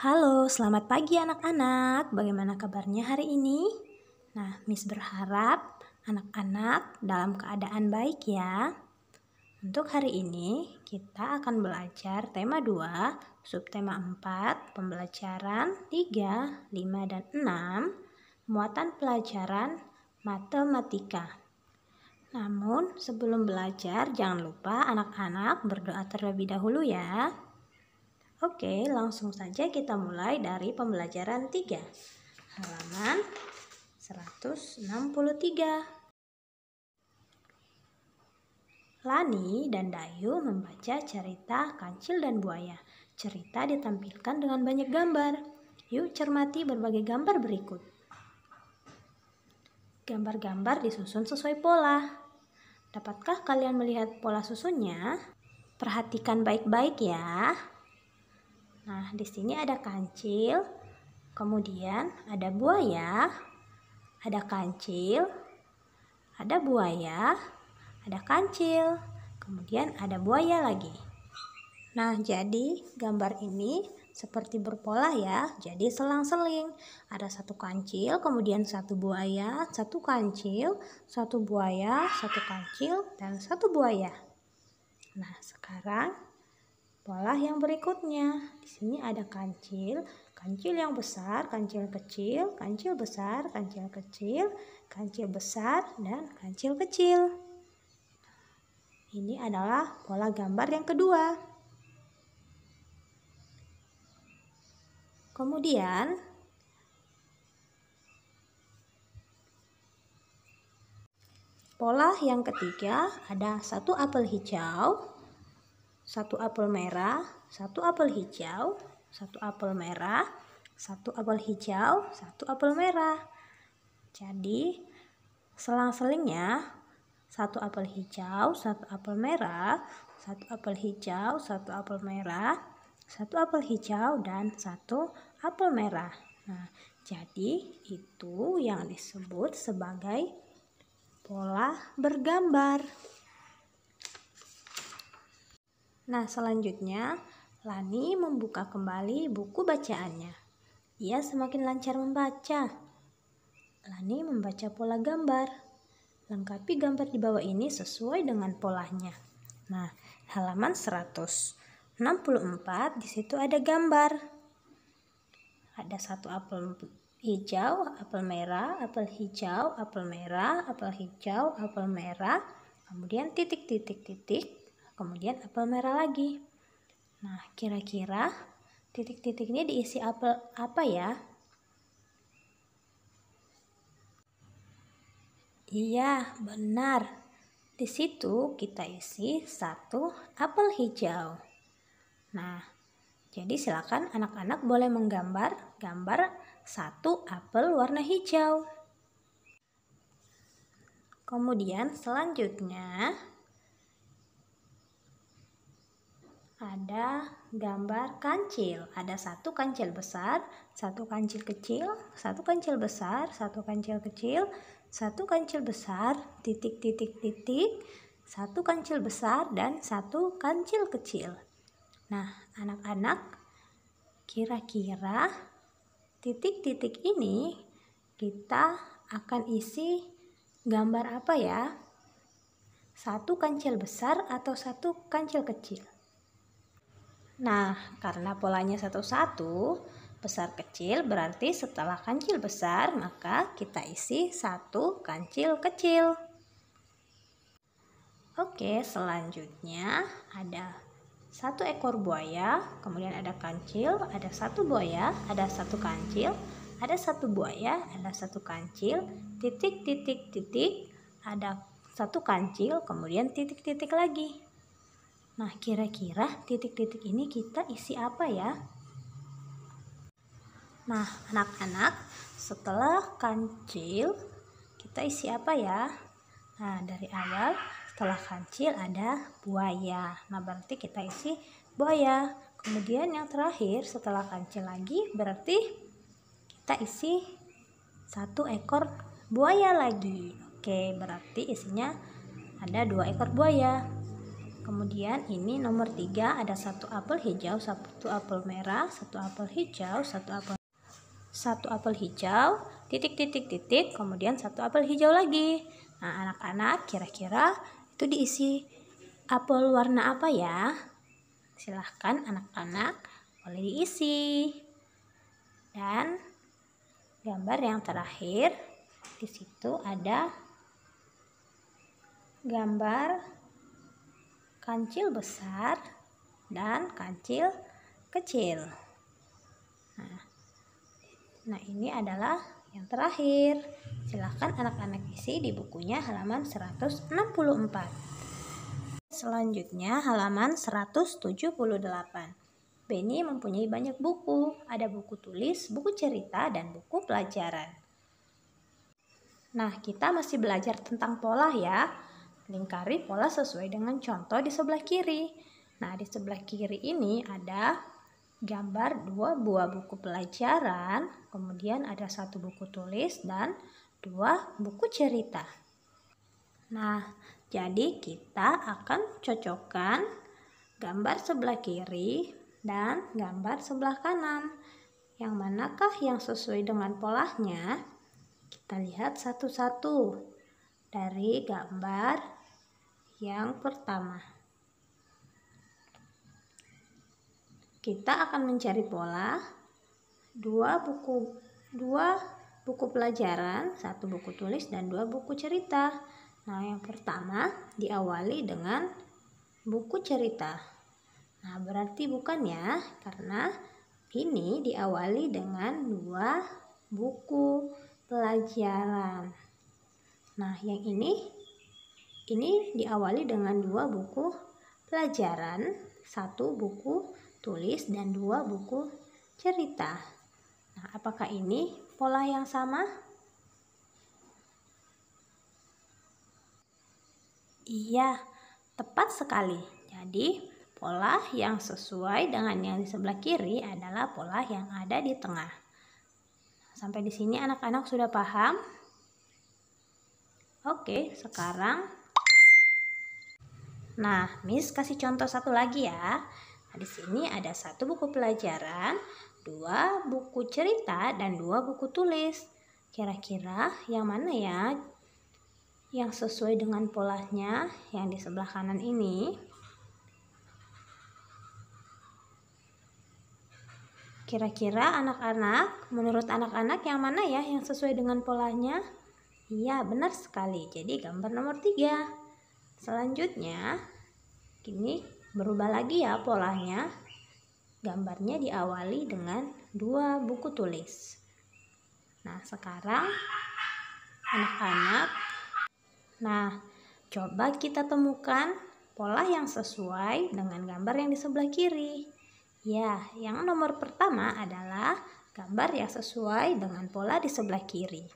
Halo, selamat pagi anak-anak. Bagaimana kabarnya hari ini? Nah, Miss berharap anak-anak dalam keadaan baik ya. Untuk hari ini, kita akan belajar tema 2, subtema 4, pembelajaran 3, 5, dan 6, muatan pelajaran matematika. Namun, sebelum belajar, jangan lupa anak-anak berdoa terlebih dahulu ya. Oke, langsung saja kita mulai dari pembelajaran 3. Halaman 163. Lani dan Dayu membaca cerita Kancil dan Buaya. Cerita ditampilkan dengan banyak gambar. Yuk cermati berbagai gambar berikut. Gambar-gambar disusun sesuai pola. Dapatkah kalian melihat pola susunnya? Perhatikan baik-baik ya. Nah, di sini ada kancil, kemudian ada buaya, ada kancil, ada buaya, ada kancil, kemudian ada buaya lagi. Nah, jadi gambar ini seperti berpola ya, jadi selang-seling. Ada satu kancil, kemudian satu buaya, satu kancil, satu buaya, satu kancil, dan satu buaya. Nah, sekarang Pola yang berikutnya, di sini ada kancil, kancil yang besar, kancil kecil, kancil besar, kancil kecil, kancil besar, dan kancil kecil. Ini adalah pola gambar yang kedua. Kemudian, Pola yang ketiga ada satu apel hijau, satu apel merah, satu apel hijau, satu apel merah, satu apel hijau, satu apel merah. Jadi selang-selingnya satu apel hijau, satu apel merah, satu apel hijau, satu apel merah, satu apel hijau dan satu apel merah. Nah, jadi itu yang disebut sebagai pola bergambar. Nah, selanjutnya Lani membuka kembali buku bacaannya. Ia semakin lancar membaca. Lani membaca pola gambar. Lengkapi gambar di bawah ini sesuai dengan polanya. Nah, halaman 164 di situ ada gambar. Ada satu apel hijau, apel merah, apel hijau, apel merah, apel hijau, apel merah, kemudian titik-titik-titik, kemudian apel merah lagi. Nah, kira-kira titik titik ini diisi apel apa ya? Iya, benar. Di situ kita isi satu apel hijau. Nah, jadi silakan anak-anak boleh menggambar gambar satu apel warna hijau. Kemudian selanjutnya ada gambar kancil. Ada satu kancil besar, satu kancil kecil, satu kancil besar, satu kancil kecil, satu kancil besar, titik-titik-titik, satu kancil besar, dan satu kancil kecil. Nah, anak-anak, kira-kira titik-titik ini kita akan isi gambar apa ya? Satu kancil besar atau satu kancil kecil? Nah, karena polanya satu-satu, besar kecil berarti setelah kancil besar, maka kita isi satu kancil kecil. Oke, selanjutnya ada satu ekor buaya, kemudian ada kancil, ada satu buaya, ada satu kancil, ada satu buaya, ada satu kancil, titik, titik, titik, ada satu kancil, kemudian titik-titik lagi. Nah, kira-kira titik-titik ini kita isi apa ya? Nah, anak-anak, setelah kancil, kita isi apa ya? Nah, dari awal setelah kancil ada buaya. Nah, berarti kita isi buaya. Kemudian yang terakhir setelah kancil lagi berarti kita isi satu ekor buaya lagi. Oke, berarti isinya ada dua ekor buaya. Kemudian ini nomor 3 ada satu apel hijau, satu apel merah, satu apel hijau, satu apel satu apel hijau, titik titik titik, kemudian satu apel hijau lagi. Nah, anak-anak kira-kira itu diisi apel warna apa ya? Silahkan anak-anak boleh diisi. Dan gambar yang terakhir di situ ada gambar kancil besar dan kancil kecil. Nah, nah ini adalah yang terakhir. Silahkan anak-anak isi di bukunya halaman 164. Selanjutnya halaman 178. Benny mempunyai banyak buku. Ada buku tulis, buku cerita, dan buku pelajaran. Nah, kita masih belajar tentang pola ya. Lingkari pola sesuai dengan contoh di sebelah kiri. Nah, di sebelah kiri ini ada gambar dua buah buku pelajaran, kemudian ada satu buku tulis dan dua buku cerita. Nah, jadi kita akan cocokkan gambar sebelah kiri dan gambar sebelah kanan. Yang manakah yang sesuai dengan polanya? Kita lihat satu-satu dari gambar yang pertama, kita akan mencari pola dua buku dua buku pelajaran, satu buku tulis dan dua buku cerita. Nah, yang pertama diawali dengan buku cerita. Nah, berarti bukan ya, karena ini diawali dengan dua buku pelajaran. Nah, yang ini ini diawali dengan dua buku pelajaran, satu buku tulis, dan dua buku cerita. Nah, apakah ini pola yang sama? Iya, tepat sekali. Jadi, pola yang sesuai dengan yang di sebelah kiri adalah pola yang ada di tengah. Sampai di sini anak-anak sudah paham? Oke, sekarang Nah, Miss kasih contoh satu lagi ya. Nah, di sini ada satu buku pelajaran, dua buku cerita, dan dua buku tulis. Kira-kira yang mana ya yang sesuai dengan polanya yang di sebelah kanan ini? Kira-kira anak-anak, menurut anak-anak yang mana ya yang sesuai dengan polanya? Iya, benar sekali. Jadi gambar nomor tiga. Selanjutnya, kini berubah lagi ya polanya. Gambarnya diawali dengan dua buku tulis. Nah, sekarang anak-anak, nah coba kita temukan pola yang sesuai dengan gambar yang di sebelah kiri. Ya, yang nomor pertama adalah gambar yang sesuai dengan pola di sebelah kiri.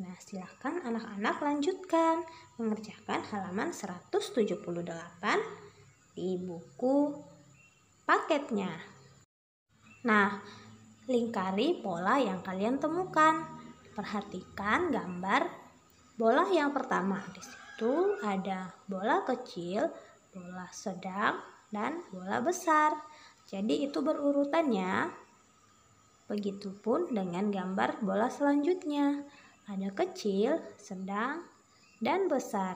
Nah, silakan anak-anak lanjutkan mengerjakan halaman 178 di buku paketnya. Nah, lingkari pola yang kalian temukan. Perhatikan gambar bola yang pertama. Di situ ada bola kecil, bola sedang, dan bola besar. Jadi itu berurutannya. Begitupun dengan gambar bola selanjutnya. Ada kecil, sedang, dan besar.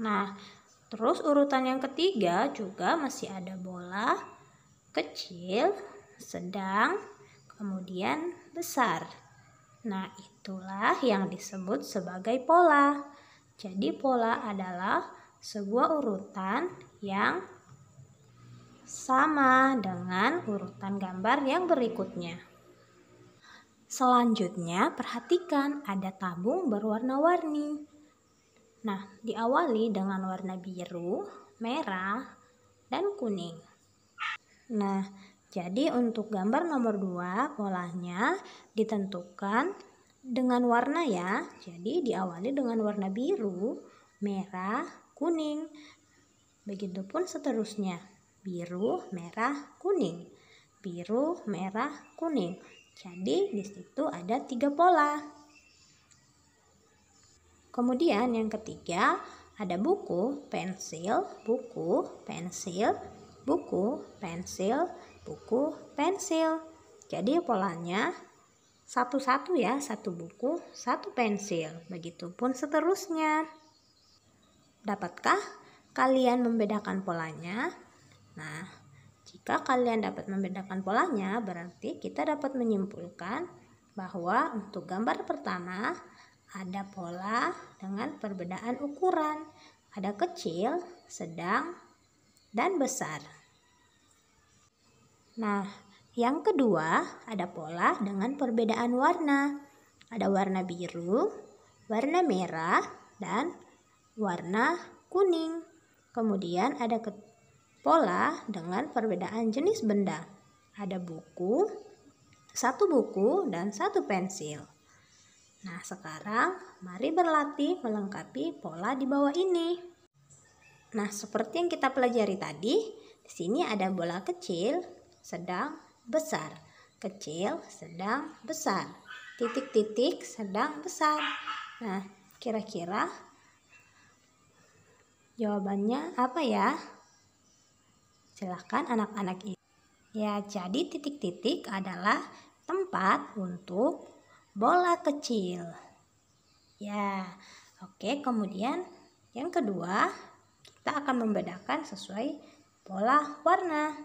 Nah, terus urutan yang ketiga juga masih ada bola, kecil, sedang, kemudian besar. Nah, itulah yang disebut sebagai pola. Jadi, pola adalah sebuah urutan yang sama dengan urutan gambar yang berikutnya. Selanjutnya, perhatikan ada tabung berwarna-warni. Nah, diawali dengan warna biru, merah, dan kuning. Nah, jadi untuk gambar nomor 2 polanya ditentukan dengan warna ya. Jadi diawali dengan warna biru, merah, kuning. Begitupun seterusnya. Biru, merah, kuning. Biru, merah, kuning. Jadi di situ ada tiga pola. Kemudian yang ketiga ada buku, pensil, buku, pensil, buku, pensil, buku, pensil. Jadi polanya satu-satu ya, satu buku, satu pensil. Begitupun seterusnya. Dapatkah kalian membedakan polanya? Nah, jika kalian dapat membedakan polanya, berarti kita dapat menyimpulkan bahwa untuk gambar pertama ada pola dengan perbedaan ukuran. Ada kecil, sedang, dan besar. Nah, yang kedua ada pola dengan perbedaan warna. Ada warna biru, warna merah, dan warna kuning. Kemudian ada Pola dengan perbedaan jenis benda. Ada buku, satu buku, dan satu pensil. Nah, sekarang mari berlatih melengkapi pola di bawah ini. Nah, seperti yang kita pelajari tadi, di sini ada bola kecil, sedang, besar, kecil, sedang, besar, titik-titik, sedang, besar. Nah, kira-kira jawabannya apa ya? Silahkan anak-anak ini. Ya, jadi titik-titik adalah tempat untuk bola kecil. Ya, oke. Kemudian yang kedua, kita akan membedakan sesuai pola warna.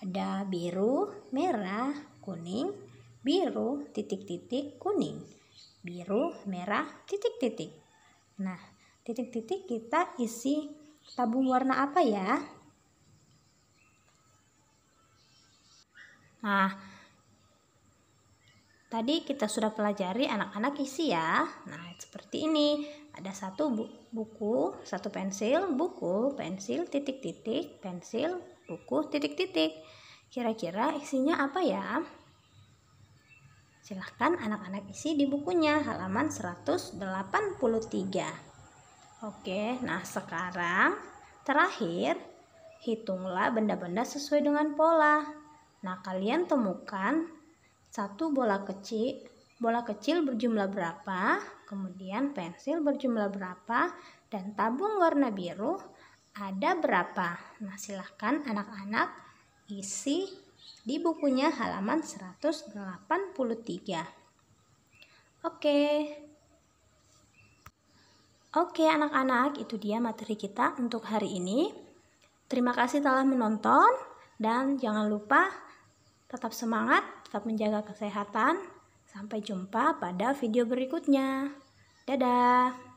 Ada biru, merah, kuning, biru, titik-titik, kuning, biru, merah, titik-titik. Nah, titik-titik kita isi tabung warna apa ya? Nah, tadi kita sudah pelajari anak-anak isi ya. Nah, seperti ini. Ada satu buku, satu pensil, buku, pensil, titik-titik, pensil, buku, titik-titik. Kira-kira isinya apa ya? Silahkan anak-anak isi di bukunya halaman 183. Oke, nah sekarang terakhir hitunglah benda-benda sesuai dengan pola. Nah, kalian temukan satu bola kecil, bola kecil berjumlah berapa, kemudian pensil berjumlah berapa, dan tabung warna biru ada berapa. Nah, silahkan anak-anak isi di bukunya halaman 183. Oke. Oke anak-anak, itu dia materi kita untuk hari ini. Terima kasih telah menonton dan jangan lupa Tetap semangat, tetap menjaga kesehatan. Sampai jumpa pada video berikutnya. Dadah!